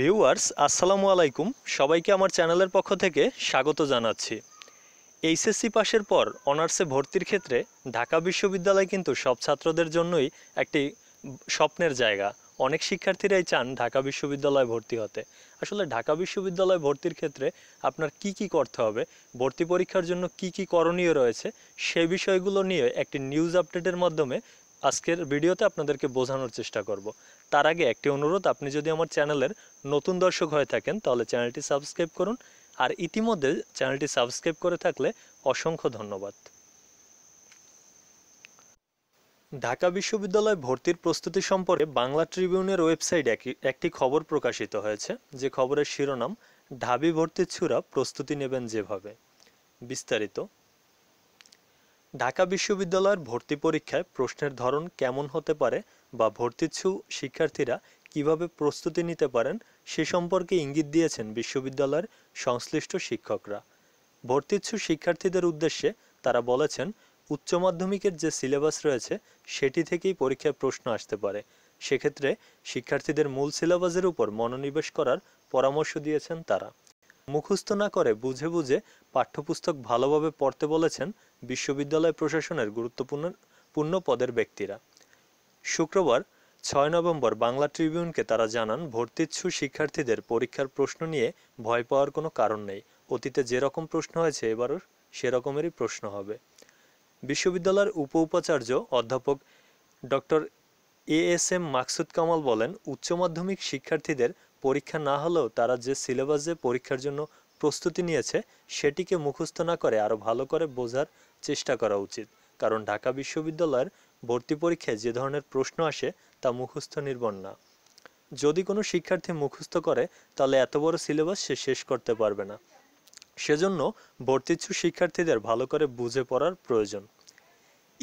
viewers আসসালামু আলাইকুম সবাইকে আমার চ্যানেলের পক্ষ থেকে স্বাগত জানাচ্ছি এইচএসসি পাশের পর অনার্সে ভর্তির ক্ষেত্রে ঢাকা বিশ্ববিদ্যালয় কিন্তু সব ছাত্রদের জন্যই একটি স্বপ্নের জায়গা অনেক শিক্ষার্থীরাই চান ঢাকা বিশ্ববিদ্যালয়ে ভর্তি হতে আসলে ঢাকা বিশ্ববিদ্যালয়ে ভর্তির ক্ষেত্রে আপনার কি কি করতে হবে ভর্তি পরীক্ষার জন্য কি কি করণীয় রয়েছে সে বিষয়গুলো নিয়ে একটি নিউজ আপডেটের মাধ্যমে আজকের ভিডিওতে আপনাদেরকে বোঝানোর চেষ্টা করব তার আগে একটি অনুরোধ আপনি যদি আমার চ্যানেলের নতুন দর্শক হয়ে থাকেন তাহলে চ্যানেলটি সাবস্ক্রাইব করুন আর ইতিমধ্যে চ্যানেলটি সাবস্ক্রাইব করে থাকলে অসংখ্য ধন্যবাদ ঢাকা বিশ্ববিদ্যালয় ভর্তির প্রস্তুতি সম্পর্কে বাংলা ট্রিবিউনের ওয়েবসাইট একটি খবর প্রকাশিত হয়েছে যে খবরের শিরোনাম ঢাবি ভর্তির ছুরা প্রস্তুতি নেবেন যেভাবে বিস্তারিত ঢাকা বিশ্ববিদ্যালয়ের ভর্তি পরীক্ষায় প্রশ্নের ধরন কেমন হতে পারে বা ভর্তিচ্ছু শিক্ষার্থীরা কিভাবে প্রস্তুতি নিতে পারেন সে সম্পর্কে ইঙ্গিত দিয়েছেন বিশ্ববিদ্যালয়ের সংশ্লিষ্ট শিক্ষকরা ভর্তিচ্ছু শিক্ষার্থীদের উদ্দেশ্যে তারা বলেছেন উচ্চ মাধ্যমিকের যে সিলেবাস রয়েছে সেটি থেকেই পরীক্ষায় প্রশ্ন আসতে পারে সেক্ষেত্রে শিক্ষার্থীদের মূল সিলেবাসের উপর মনোনিবেশ করার পরামর্শ দিয়েছেন তারা মুখস্থ না করে বুঝে বুঝে পাঠ্যপুস্তক ভালোভাবে পড়তে বলেছেন বিশ্ববিদ্যালয় প্রশাসনের গুরুত্বপূর্ণ পূর্ণ পদের ব্যক্তিরা শুক্রবার ছয় নভেম্বর বাংলা ট্রিবিউনকে তারা জানান ভর্তিচ্ছু শিক্ষার্থীদের পরীক্ষার প্রশ্ন নিয়ে ভয় পাওয়ার কোনো কারণ নেই অতীতে যেরকম প্রশ্ন হয়েছে এবারও সেরকমেরই প্রশ্ন হবে বিশ্ববিদ্যালয়ের উপ উপাচার্য অধ্যাপক doctor A S M Maksud Kamal বলেন উচ্চ মাধ্যমিক শিক্ষার্থীদের পরীক্ষা না হলেও তারা যে সিলেবাসে পরীক্ষার জন্য প্রস্তুতি নিয়েছে সেটিকে মুখস্থ না করে আরও ভালো করে বোঝার চেষ্টা করা উচিত কারণ ঢাকা বিশ্ববিদ্যালয়ের ভর্তি পরীক্ষায় যে ধরনের প্রশ্ন আসে তা মুখস্থ নির্ভর না যদি কোনো শিক্ষার্থী মুখস্থ করে তাহলে এত বড় সিলেবাস সে শেষ করতে পারবে না সেজন্য ভর্তিচ্ছু শিক্ষার্থীদের ভালো করে বুঝে পড়ার প্রয়োজন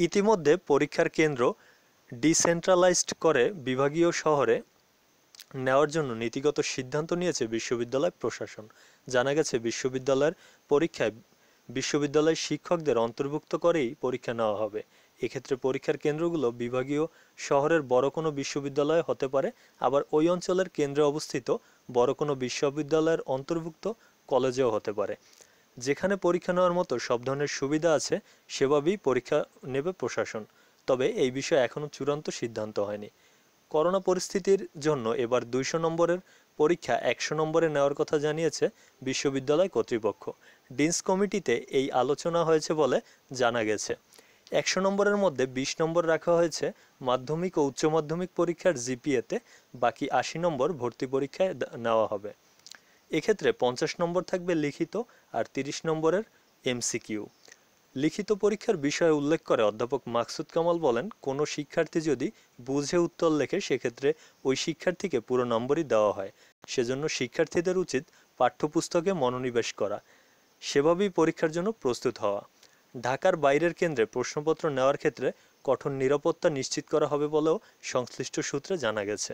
ইতিমধ্যে পরীক্ষার কেন্দ্র ডিসেন্ট্রালাইজড করে বিভাগীয় শহরে নেওয়ার জন্য নীতিগত সিদ্ধান্ত নিয়েছে বিশ্ববিদ্যালয় প্রশাসন জানা গেছে বিশ্ববিদ্যালয়ের পরীক্ষায় বিশ্ববিদ্যালয়ের শিক্ষকদের অন্তর্ভুক্ত করেই পরীক্ষা নেওয়া হবে এক্ষেত্রে পরীক্ষার কেন্দ্রগুলো বিভাগীয় শহরের বড় কোনো বিশ্ববিদ্যালয়ে হতে পারে আবার ওই অঞ্চলের কেন্দ্রে অবস্থিত বড় কোনো বিশ্ববিদ্যালয়ের অন্তর্ভুক্ত কলেজেও হতে পারে যেখানে পরীক্ষা নেওয়ার মতো সব ধরনের সুবিধা আছে সেভাবেই পরীক্ষা নেবে প্রশাসন তবে এই বিষয়ে এখনও চূড়ান্ত সিদ্ধান্ত হয়নি করোনা পরিস্থিতির জন্য এবার দুইশো নম্বরের পরীক্ষা একশো নম্বরে নেওয়ার কথা জানিয়েছে বিশ্ববিদ্যালয় কর্তৃপক্ষ ডিন্স কমিটিতে এই আলোচনা হয়েছে বলে জানা গেছে একশো নম্বরের মধ্যে ২০ নম্বর রাখা হয়েছে মাধ্যমিক ও উচ্চ মাধ্যমিক পরীক্ষার জিপিএতে বাকি আশি নম্বর ভর্তি পরীক্ষায় নেওয়া হবে এক্ষেত্রে পঞ্চাশ নম্বর থাকবে লিখিত আর ৩০ নম্বরের এমসিকিউ লিখিত পরীক্ষার বিষয়ে উল্লেখ করে অধ্যাপক মাকসুদ কামাল বলেন কোনো শিক্ষার্থী যদি বুঝে উত্তর লেখে সেক্ষেত্রে ওই শিক্ষার্থীকে পুরো নম্বরই দেওয়া হয় সেজন্য শিক্ষার্থীদের উচিত পাঠ্যপুস্তকে মনোনিবেশ করা সেভাবেই পরীক্ষার জন্য প্রস্তুত হওয়া ঢাকার বাইরের কেন্দ্রে প্রশ্নপত্র নেওয়ার ক্ষেত্রে কঠোর নিরাপত্তা নিশ্চিত করা হবে বলেও সংশ্লিষ্ট সূত্রে জানা গেছে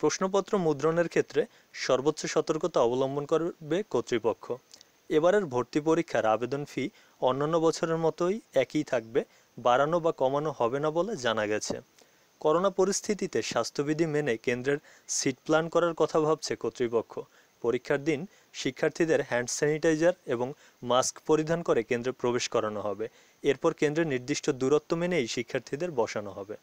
প্রশ্নপত্র মুদ্রণের ক্ষেত্রে সর্বোচ্চ সতর্কতা অবলম্বন করবে কর্তৃপক্ষ এবারের ভর্তি পরীক্ষার আবেদন ফি অন্যান্য বছরের মতোই একই থাকবে বাড়ানো বা কমানো হবে না বলে জানা গেছে করোনা পরিস্থিতিতে স্বাস্থ্যবিধি মেনে কেন্দ্রের সিট প্ল্যান করার কথা ভাবছে কর্তৃপক্ষ পরীক্ষার দিন শিক্ষার্থীদের হ্যান্ড স্যানিটাইজার এবং মাস্ক পরিধান করে কেন্দ্রে প্রবেশ করানো হবে এরপর কেন্দ্রে নির্দিষ্ট দূরত্ব মেনেই শিক্ষার্থীদের বসানো হবে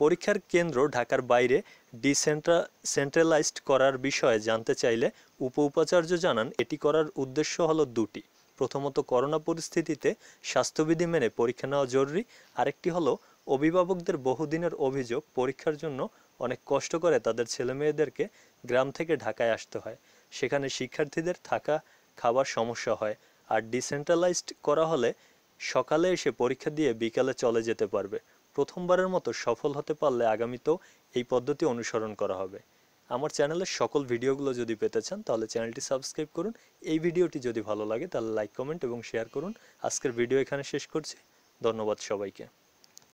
পরীক্ষার কেন্দ্র ঢাকার বাইরে ডিসেন্ট্রা সেন্ট্রালাইজড করার বিষয়ে জানতে চাইলে উপ উপাচার্য জানান এটি করার উদ্দেশ্য হলো দুটি প্রথমত করোনা পরিস্থিতিতে স্বাস্থ্যবিধি মেনে পরীক্ষা নেওয়া জরুরি আরেকটি হলো অভিভাবকদের বহুদিনের অভিযোগ পরীক্ষার জন্য অনেক কষ্ট করে তাদের ছেলে মেয়েদেরকে গ্রাম থেকে ঢাকায় আসতে হয় সেখানে শিক্ষার্থীদের থাকা খাবার সমস্যা হয় আর ডিসেন্ট্রালাইজড করা হলে সকালে এসে পরীক্ষা দিয়ে বিকালে চলে যেতে পারবে প্রথমবারের মতো সফল হতে পারলে আগামীতেও এই পদ্ধতি অনুসরণ করা হবে আমার চ্যানেলের সকল ভিডিওগুলো যদি পেতে চান তাহলে চ্যানেলটি সাবস্ক্রাইব করুন এই ভিডিওটি যদি ভালো লাগে তাহলে লাইক কমেন্ট এবং শেয়ার করুন আজকের ভিডিও এখানে শেষ করছি ধন্যবাদ সবাইকে